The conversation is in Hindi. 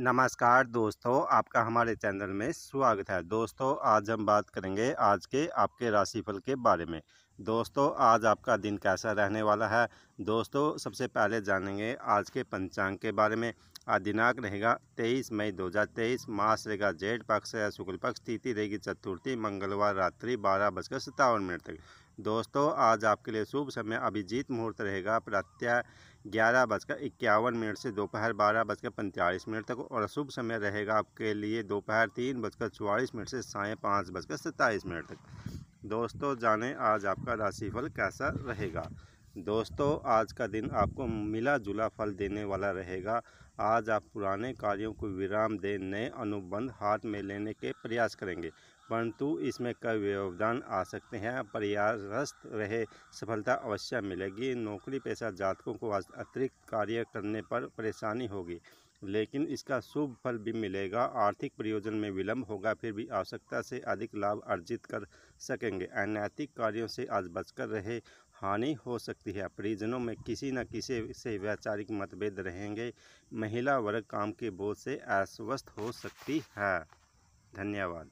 नमस्कार दोस्तों आपका हमारे चैनल में स्वागत है दोस्तों आज हम बात करेंगे आज के आपके राशिफल के बारे में दोस्तों आज आपका दिन कैसा रहने वाला है दोस्तों सबसे पहले जानेंगे आज के पंचांग के बारे में आज दिनांक रहेगा 23 मई 2023 मास रहेगा जेठ पक्ष या शुक्ल पक्ष तिथि रहेगी चतुर्थी मंगलवार रात्रि बारह बजकर सत्तावन मिनट तक दोस्तों आज आपके लिए शुभ समय अभिजीत मुहूर्त रहेगा प्रत्यय ग्यारह बजकर इक्यावन मिनट से दोपहर बारह बजकर पैंतालीस मिनट तक और अशुभ समय रहेगा आपके लिए दोपहर तीन बजकर चौवालीस मिनट से साय पाँच बजकर सत्ताईस मिनट तक दोस्तों जाने आज आपका राशिफल कैसा रहेगा दोस्तों आज का दिन आपको मिला जुला फल देने वाला रहेगा आज आप पुराने कार्यों को विराम दें नए अनुबंध हाथ में लेने के प्रयास करेंगे परंतु इसमें कई व्यवधान आ सकते हैं प्रयासरस्त रहे सफलता अवश्य मिलेगी नौकरी पेशा जातकों को अतिरिक्त कार्य करने पर परेशानी होगी लेकिन इसका शुभ फल भी मिलेगा आर्थिक प्रयोजन में विलंब होगा फिर भी आवश्यकता से अधिक लाभ अर्जित कर सकेंगे अनैतिक कार्यों से आज बचकर रहे हानि हो सकती है परिजनों में किसी न किसी से वैचारिक मतभेद रहेंगे महिला वर्ग काम के बोझ से अस्वस्थ हो सकती है धन्यवाद